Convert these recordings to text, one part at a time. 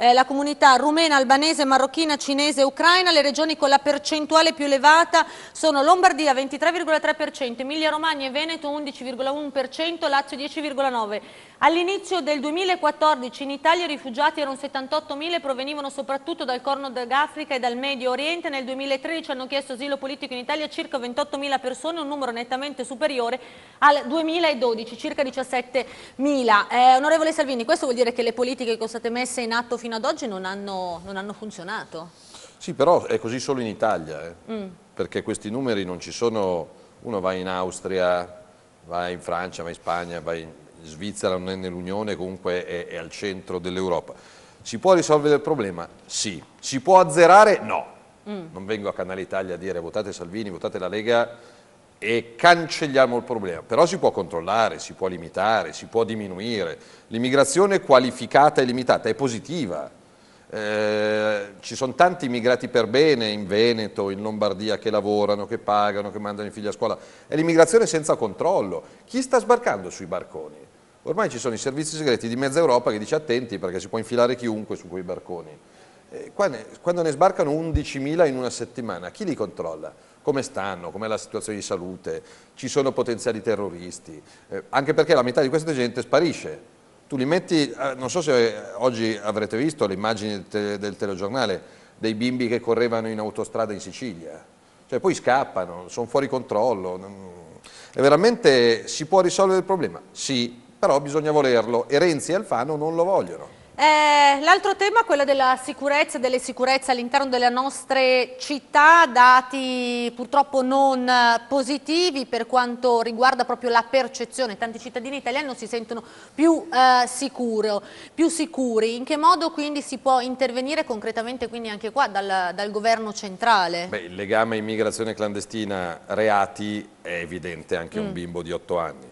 eh, la comunità rumena, albanese, marocchina, cinese e ucraina. Le regioni con la percentuale più elevata sono Lombardia 23,3%, Emilia Romagna e Veneto 11,1%, Lazio 10,9%. All'inizio del 2014 in Italia i rifugiati erano 78.000 e provenivano soprattutto dal Corno d'Africa e dal Medio Oriente. Nel 2013 hanno chiesto asilo politico in Italia circa 28.000 persone, un numero nettamente superiore al 2012, circa 17.000. Eh, onorevole Salvini, questo vuol dire che le politiche che sono state messe in atto fino fino ad oggi non hanno, non hanno funzionato. Sì, però è così solo in Italia, eh? mm. perché questi numeri non ci sono, uno va in Austria, va in Francia, va in Spagna, va in Svizzera, non è nell'Unione, comunque è, è al centro dell'Europa. Si può risolvere il problema? Sì. Si può azzerare? No. Mm. Non vengo a Canale Italia a dire votate Salvini, votate la Lega, e cancelliamo il problema. Però si può controllare, si può limitare, si può diminuire. L'immigrazione qualificata e limitata è positiva. Eh, ci sono tanti immigrati per bene in Veneto, in Lombardia che lavorano, che pagano, che mandano i figli a scuola. È l'immigrazione senza controllo. Chi sta sbarcando sui barconi? Ormai ci sono i servizi segreti di mezza Europa che dice attenti perché si può infilare chiunque su quei barconi. Eh, quando ne sbarcano 11.000 in una settimana, chi li controlla? come stanno, com'è la situazione di salute, ci sono potenziali terroristi, eh, anche perché la metà di questa gente sparisce. Tu li metti, eh, non so se oggi avrete visto le immagini del, tele, del telegiornale dei bimbi che correvano in autostrada in Sicilia, cioè poi scappano, sono fuori controllo. Non... E veramente si può risolvere il problema? Sì, però bisogna volerlo e Renzi e Alfano non lo vogliono. Eh, l'altro tema è quello della sicurezza e delle sicurezze all'interno delle nostre città, dati purtroppo non eh, positivi per quanto riguarda proprio la percezione. Tanti cittadini italiani non si sentono più, eh, sicuro, più sicuri. In che modo quindi si può intervenire concretamente anche qua dal, dal governo centrale? Beh, il legame immigrazione clandestina, reati è evidente anche mm. un bimbo di 8 anni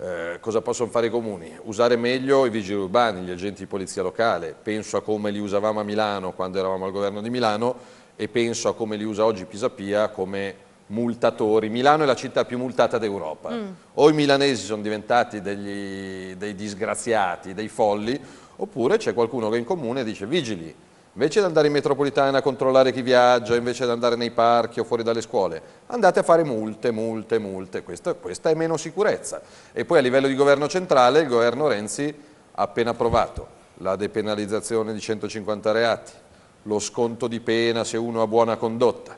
eh, cosa possono fare i comuni? Usare meglio i vigili urbani, gli agenti di polizia locale, penso a come li usavamo a Milano quando eravamo al governo di Milano e penso a come li usa oggi Pisapia come multatori. Milano è la città più multata d'Europa. Mm. O i milanesi sono diventati degli, dei disgraziati, dei folli, oppure c'è qualcuno che in comune dice vigili, invece di andare in metropolitana a controllare chi viaggia, invece di andare nei parchi o fuori dalle scuole, andate a fare multe, multe, multe, questa, questa è meno sicurezza. E poi a livello di governo centrale il governo Renzi ha appena approvato la depenalizzazione di 150 reati, lo sconto di pena se uno ha buona condotta,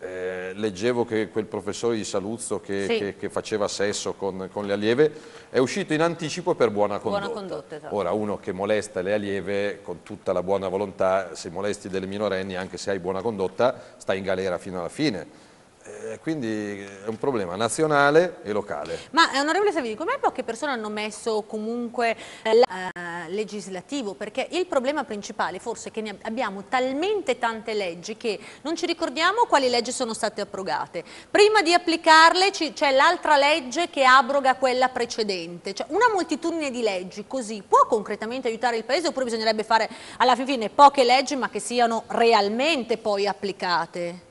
eh, leggevo che quel professore di Saluzzo che, sì. che, che faceva sesso con, con, le allieve è uscito in anticipo per buona condotta. Buona condotta esatto. Ora, uno che molesta le allieve con tutta la buona volontà, se molesti delle minorenni, anche se hai buona condotta, stai in galera fino alla fine eh, quindi è un problema nazionale e locale. Ma eh, onorevole Savini, come poche persone hanno messo comunque eh, eh, legislativo? Perché il problema principale forse è che abbiamo talmente tante leggi che non ci ricordiamo quali leggi sono state abrogate. Prima di applicarle c'è l'altra legge che abroga quella precedente. Cioè, una moltitudine di leggi così può concretamente aiutare il Paese oppure bisognerebbe fare alla fine poche leggi ma che siano realmente poi applicate?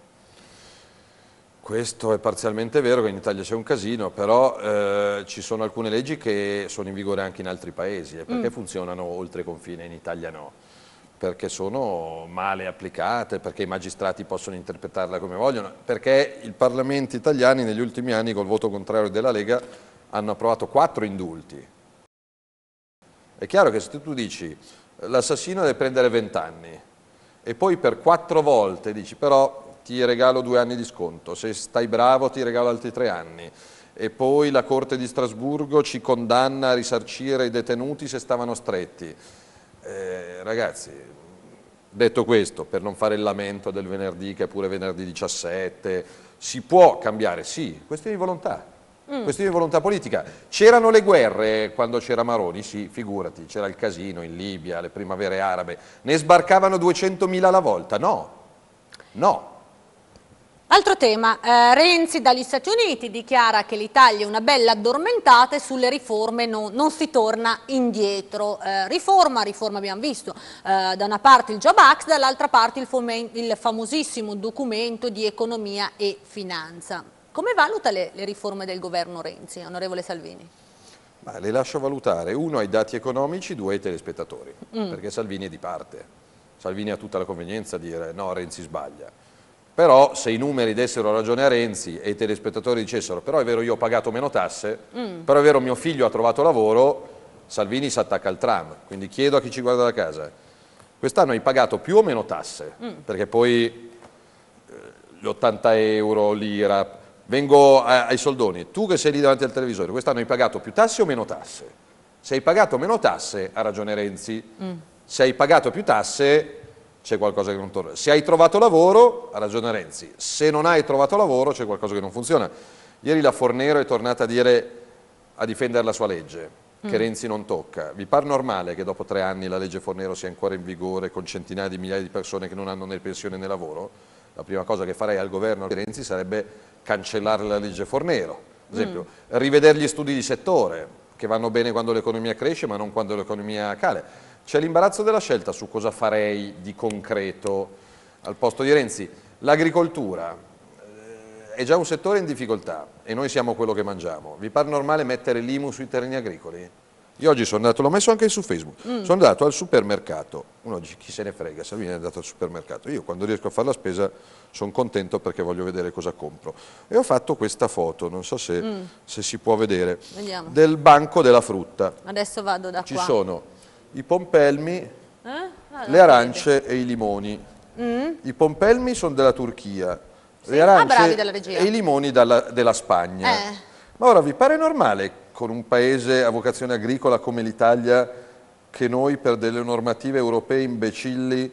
Questo è parzialmente vero, che in Italia c'è un casino, però eh, ci sono alcune leggi che sono in vigore anche in altri paesi e eh, perché mm. funzionano oltre confine, in Italia no? Perché sono male applicate, perché i magistrati possono interpretarla come vogliono, perché i parlamenti italiani negli ultimi anni col voto contrario della Lega hanno approvato quattro indulti. È chiaro che se tu dici l'assassino deve prendere vent'anni, e poi per quattro volte dici però ti regalo due anni di sconto, se stai bravo ti regalo altri tre anni. E poi la Corte di Strasburgo ci condanna a risarcire i detenuti se stavano stretti. Eh, ragazzi, detto questo, per non fare il lamento del venerdì, che è pure venerdì 17, si può cambiare, sì, questione di volontà. Mm. Questione di volontà politica. C'erano le guerre quando c'era Maroni, sì, figurati, c'era il casino in Libia, le primavere arabe, ne sbarcavano 200.000 alla volta, no, no. Altro tema, eh, Renzi dagli Stati Uniti dichiara che l'Italia è una bella addormentata e sulle riforme no, non si torna indietro. Eh, riforma, riforma abbiamo visto, eh, da una parte il Job Act, dall'altra parte il, il, famosissimo documento di economia e finanza. Come valuta le, le riforme del governo Renzi, onorevole Salvini? Ma le lascio valutare, uno ai dati economici, due ai telespettatori, mm. perché Salvini è di parte. Salvini ha tutta la convenienza di dire no, Renzi sbaglia però se i numeri dessero ragione a Renzi e i telespettatori dicessero però è vero io ho pagato meno tasse, mm. però è vero mio figlio ha trovato lavoro, Salvini si attacca al tram. Quindi chiedo a chi ci guarda da casa, quest'anno hai pagato più o meno tasse? Mm. Perché poi eh, gli 80 euro, l'IRA, vengo a, ai soldoni, tu che sei lì davanti al televisore, quest'anno hai pagato più tasse o meno tasse? Se hai pagato meno tasse, ha ragione Renzi, mm. se hai pagato più tasse c'è qualcosa che non torna. Se hai trovato lavoro, ha ragione Renzi, se non hai trovato lavoro c'è qualcosa che non funziona. Ieri la Fornero è tornata a dire, a difendere la sua legge, che mm. Renzi non tocca. Vi par normale che dopo tre anni la legge Fornero sia ancora in vigore con centinaia di migliaia di persone che non hanno né pensione né lavoro? La prima cosa che farei al governo di Renzi sarebbe cancellare la legge Fornero, ad esempio, mm. rivedere gli studi di settore, che vanno bene quando l'economia cresce ma non quando l'economia cale c'è l'imbarazzo della scelta su cosa farei di concreto al posto di Renzi. L'agricoltura eh, è già un settore in difficoltà e noi siamo quello che mangiamo. Vi pare normale mettere l'IMU sui terreni agricoli? Io oggi sono andato, l'ho messo anche su Facebook, mm. sono andato al supermercato, uno dice chi se ne frega, Salvini è andato al supermercato, io quando riesco a fare la spesa sono contento perché voglio vedere cosa compro. E ho fatto questa foto, non so se, mm. se si può vedere, Vediamo. del banco della frutta. Adesso vado da Ci qua. Ci sono i pompelmi, eh? ah, le arance vedete. e i limoni. Mm. I pompelmi sono della Turchia, sì. le arance e i limoni dalla, della Spagna. Eh. Ma ora vi pare normale con un paese a vocazione agricola come l'Italia che noi per delle normative europee imbecilli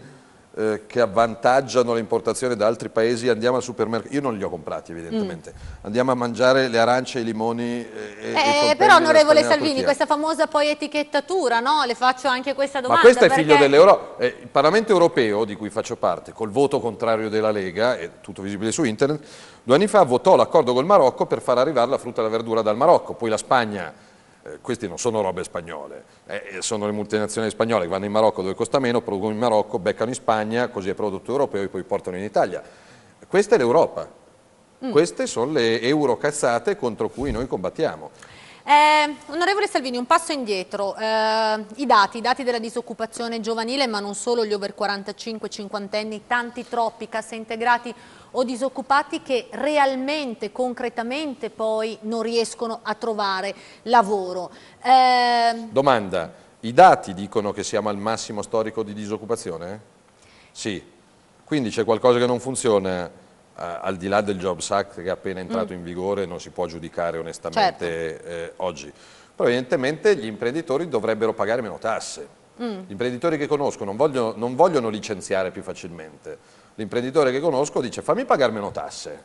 eh, che avvantaggiano le importazioni da altri paesi, andiamo al supermercato, io non li ho comprati evidentemente, mm. andiamo a mangiare le arance, i limoni eh, e, eh, Però onorevole Salvini, questa famosa poi etichettatura, no? le faccio anche questa domanda. Ma questo è figlio dell'Europa, eh, il Parlamento europeo di cui faccio parte, col voto contrario della Lega, è tutto visibile su internet, due anni fa votò l'accordo col Marocco per far arrivare la frutta e la verdura dal Marocco, poi la Spagna eh, queste non sono robe spagnole, eh, eh, sono le multinazionali spagnole che vanno in Marocco dove costa meno, producono in Marocco, beccano in Spagna, così è prodotto europeo e poi portano in Italia. Questa è l'Europa, mm. queste sono le eurocazzate contro cui noi combattiamo. Eh, onorevole Salvini, un passo indietro. Eh, I dati, i dati della disoccupazione giovanile, ma non solo gli over 45, 50 anni, tanti troppi, casse integrati o disoccupati che realmente, concretamente poi non riescono a trovare lavoro. Eh... Domanda, i dati dicono che siamo al massimo storico di disoccupazione? Sì, quindi c'è qualcosa che non funziona eh, al di là del Jobs Act che è appena entrato mm. in vigore non si può giudicare onestamente certo. eh, oggi. Però evidentemente gli imprenditori dovrebbero pagare meno tasse. Mm. Gli imprenditori che conosco non vogliono, non vogliono licenziare più facilmente. L'imprenditore che conosco dice fammi pagare meno tasse,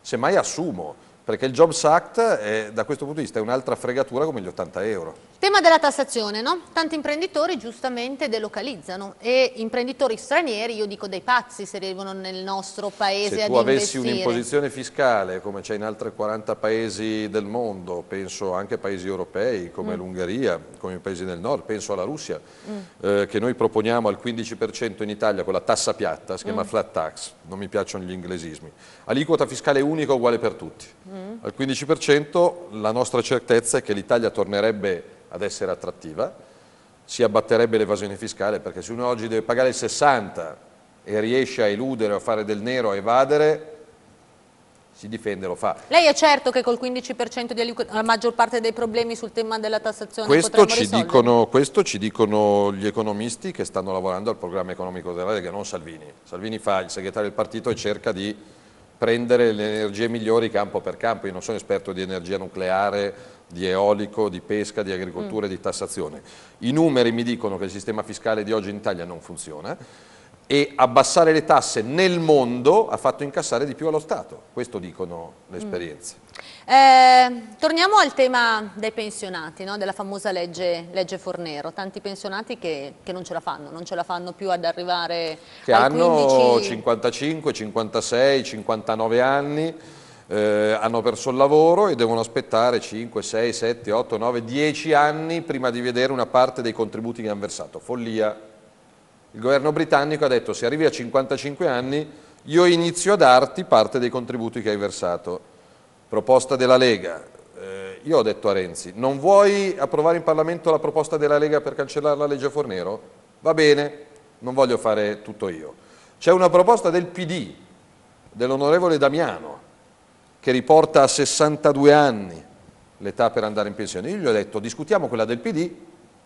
semmai assumo, perché il Jobs Act è, da questo punto di vista è un'altra fregatura come gli 80 euro. Tema della tassazione, no? Tanti imprenditori giustamente delocalizzano e imprenditori stranieri, io dico dei pazzi, se arrivano nel nostro paese Se tu avessi un'imposizione fiscale come c'è in altri 40 paesi del mondo, penso anche a paesi europei come mm. l'Ungheria, come i paesi del nord, penso alla Russia, mm. eh, che noi proponiamo al 15% in Italia con la tassa piatta, si chiama mm. flat tax, non mi piacciono gli inglesismi, aliquota fiscale unica uguale per tutti. Mm. -huh. Mm-hmm. al 15%, la nostra certezza è che l'Italia tornerebbe ad essere attrattiva, si abbatterebbe l'evasione fiscale perché se uno oggi deve pagare il 60 e riesce a eludere o a fare del nero, a evadere, si difende, lo fa. Lei è certo che col 15% di aliquota la maggior parte dei problemi sul tema della tassazione questo ci, dicono, questo ci dicono gli economisti che stanno lavorando al programma economico della Lega, non Salvini. Salvini fa il segretario del partito e cerca di prendere le energie migliori campo per campo, io non sono esperto di energia nucleare, di eolico, di pesca, di agricoltura e mm. di tassazione. I numeri mi dicono che il sistema fiscale di oggi in Italia non funziona, e abbassare le tasse nel mondo ha fatto incassare di più allo Stato, questo dicono le mm. esperienze. Mm. Eh, torniamo al tema dei pensionati, no? della famosa legge, legge, Fornero, tanti pensionati che, che, non ce la fanno, non ce la fanno più ad arrivare che hanno 15... 55, 56, 59 anni, eh, hanno perso il lavoro e devono aspettare 5, 6, 7, 8, 9, 10 anni prima di vedere una parte dei contributi che hanno versato, follia il governo britannico ha detto se arrivi a 55 anni io inizio a darti parte dei contributi che hai versato. Proposta della Lega. Eh, io ho detto a Renzi, non vuoi approvare in Parlamento la proposta della Lega per cancellare la legge Fornero? Va bene, non voglio fare tutto io. C'è una proposta del PD, dell'onorevole Damiano, che riporta a 62 anni l'età per andare in pensione. Io gli ho detto discutiamo quella del PD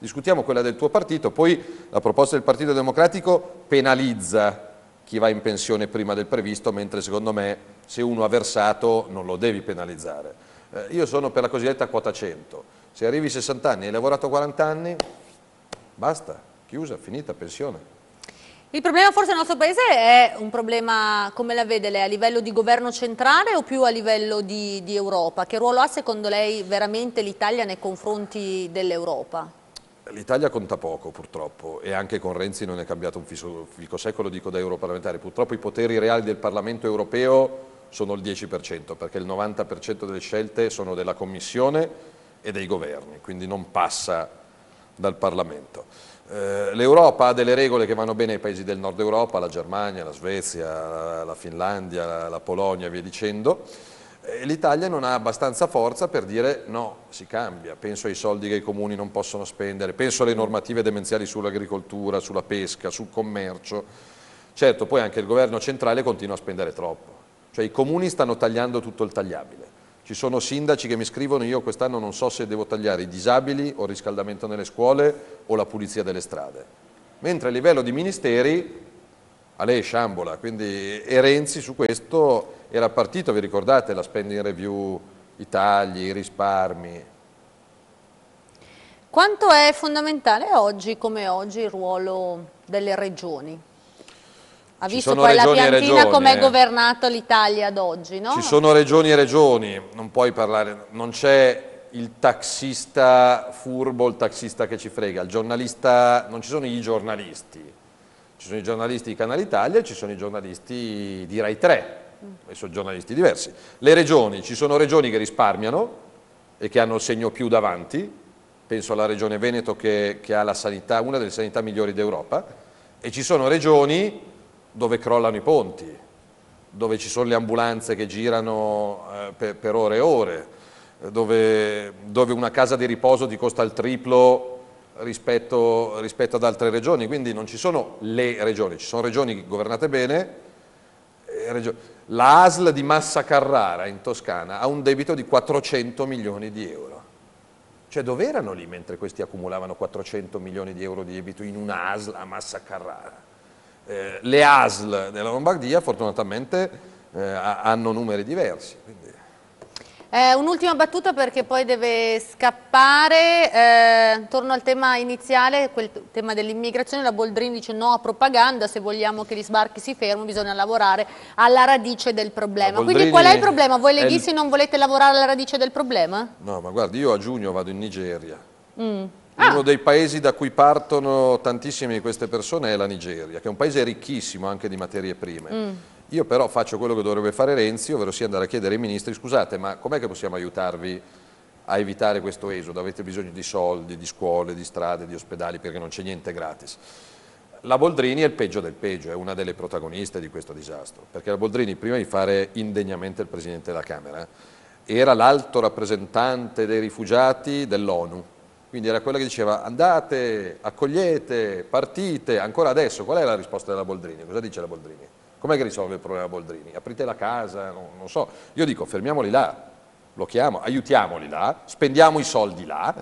discutiamo quella del tuo partito, poi la proposta del Partito Democratico penalizza chi va in pensione prima del previsto, mentre secondo me se uno ha versato non lo devi penalizzare. Eh, io sono per la cosiddetta quota 100, se arrivi ai 60 anni e hai lavorato 40 anni, basta, chiusa, finita, pensione. Il problema forse del nostro paese è un problema, come la vede lei, a livello di governo centrale o più a livello di, di Europa? Che ruolo ha secondo lei veramente l'Italia nei confronti dell'Europa? L'Italia conta poco purtroppo e anche con Renzi non è cambiato un fiso, fico secolo, dico da europarlamentare. Purtroppo i poteri reali del Parlamento europeo sono il 10% perché il 90% delle scelte sono della Commissione e dei governi, quindi non passa dal Parlamento. Eh, L'Europa ha delle regole che vanno bene ai paesi del nord Europa, la Germania, la Svezia, la Finlandia, la Polonia e via dicendo eh, l'Italia non ha abbastanza forza per dire no, si cambia, penso ai soldi che i comuni non possono spendere, penso alle normative demenziali sull'agricoltura, sulla pesca, sul commercio. Certo, poi anche il governo centrale continua a spendere troppo, cioè i comuni stanno tagliando tutto il tagliabile. Ci sono sindaci che mi scrivono io quest'anno non so se devo tagliare i disabili o il riscaldamento nelle scuole o la pulizia delle strade. Mentre a livello di ministeri, a lei Sciambola quindi, e Renzi su questo era partito, vi ricordate, la spending review, i tagli, i risparmi. Quanto è fondamentale oggi come oggi il ruolo delle regioni? Ha Ci visto poi la piantina come eh. è governata l'Italia ad oggi, no? Ci sono regioni e regioni, non puoi parlare, non c'è il taxista furbo, il taxista che ci frega, il giornalista, non ci sono i giornalisti, ci sono i giornalisti di Canale Italia e ci sono i giornalisti di Rai 3, e sono giornalisti diversi. Le regioni, ci sono regioni che risparmiano e che hanno il segno più davanti, penso alla regione Veneto che, che ha sanità, una delle sanità migliori d'Europa, e ci sono regioni dove crollano i ponti, dove ci sono le ambulanze che girano eh, per, per, ore e ore, dove, dove, una casa di riposo ti costa il triplo rispetto, rispetto ad altre regioni, quindi non ci sono le regioni, ci sono regioni governate bene, regione, la ASL di Massa Carrara in Toscana ha un debito di 400 milioni di euro. Cioè dove erano lì mentre questi accumulavano 400 milioni di euro di debito in una ASL a Massa Carrara? Eh, le ASL della Lombardia fortunatamente eh, hanno numeri diversi. Quindi. Eh, un'ultima battuta perché poi deve scappare, eh, torno al tema iniziale, quel tema dell'immigrazione, la Boldrini dice no a propaganda, se vogliamo che gli sbarchi si fermino bisogna lavorare alla radice del problema. Quindi qual è il problema? Voi leghisti il... non volete lavorare alla radice del problema? No, ma guardi, io a giugno vado in Nigeria. Mm. Ah. Uno dei paesi da cui partono tantissime di queste persone è la Nigeria, che è un paese ricchissimo anche di materie prime. Mm io però faccio quello che dovrebbe fare Renzi, ovvero sia andare a chiedere ai ministri, scusate, ma com'è che possiamo aiutarvi a evitare questo esodo? Avete bisogno di soldi, di scuole, di strade, di ospedali, perché non c'è niente gratis. La Boldrini è il peggio del peggio, è una delle protagoniste di questo disastro, perché la Boldrini prima di fare indegnamente il Presidente della Camera era l'alto rappresentante dei rifugiati dell'ONU, quindi era quella che diceva andate, accogliete, partite, ancora adesso qual è la risposta della Boldrini? Cosa dice la Boldrini? Com'è che risolve il problema Boldrini? Aprite la casa, non, non so. Io dico fermiamoli là, blocchiamo, aiutiamoli là, spendiamo i soldi là,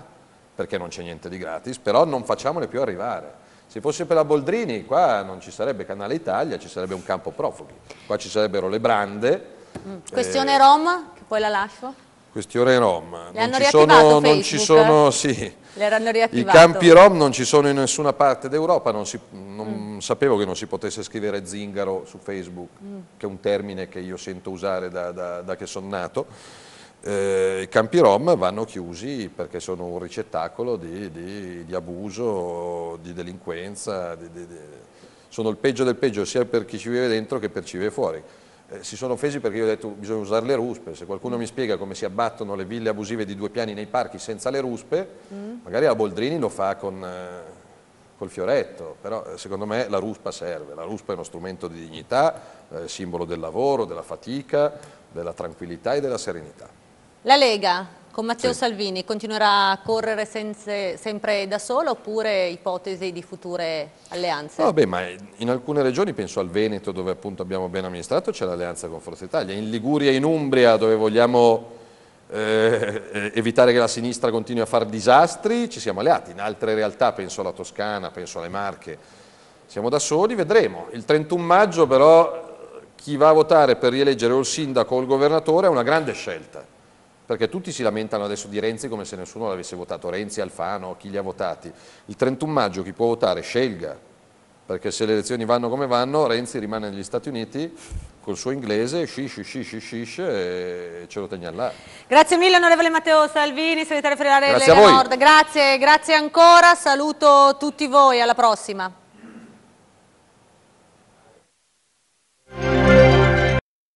perché non c'è niente di gratis, però non facciamole più arrivare. Se fosse per la Boldrini qua non ci sarebbe Canale Italia, ci sarebbe un campo profughi, qua ci sarebbero le brande. Mm. Questione eh... Rom, che poi la lascio questi ore Rom. Le non ci sono, non ci sono sì. I campi Rom non ci sono in nessuna parte d'Europa, non, si, non mm. sapevo che non si potesse scrivere zingaro su Facebook, mm. che è un termine che io sento usare da, da, da che sono nato. Eh, I campi Rom vanno chiusi perché sono un ricettacolo di, di, di abuso, di delinquenza, di, sono il peggio del peggio sia per chi ci vive dentro che per chi vive fuori eh, si sono offesi perché io ho detto che bisogna usare le ruspe, se qualcuno mi spiega come si abbattono le ville abusive di due piani nei parchi senza le ruspe, mm. magari la Boldrini lo fa con... Eh, col fioretto, però eh, secondo me la ruspa serve, la ruspa è uno strumento di dignità, eh, simbolo del lavoro, della fatica, della tranquillità e della serenità. La Lega, con Matteo sì. Salvini continuerà a correre senza, sempre da solo oppure ipotesi di future alleanze? Vabbè, ma in alcune regioni, penso al Veneto dove appunto abbiamo ben amministrato, c'è l'alleanza con Forza Italia, in Liguria e in Umbria dove vogliamo eh, eh, evitare che la sinistra continui a fare disastri, ci siamo alleati, in altre realtà penso alla Toscana, penso alle Marche, siamo da soli, vedremo. Il 31 maggio però chi va a votare per rieleggere o il sindaco o il governatore è una grande scelta perché tutti si lamentano adesso di Renzi come se nessuno l'avesse votato, Renzi, Alfano, chi li ha votati. Il 31 maggio chi può votare scelga, perché se le elezioni vanno come vanno, Renzi rimane negli Stati Uniti col suo inglese, shish, shish, shish, e ce lo teniamo là. Grazie mille onorevole Matteo Salvini, segretario federale Lega Nord. Grazie, grazie ancora, saluto tutti voi, alla prossima.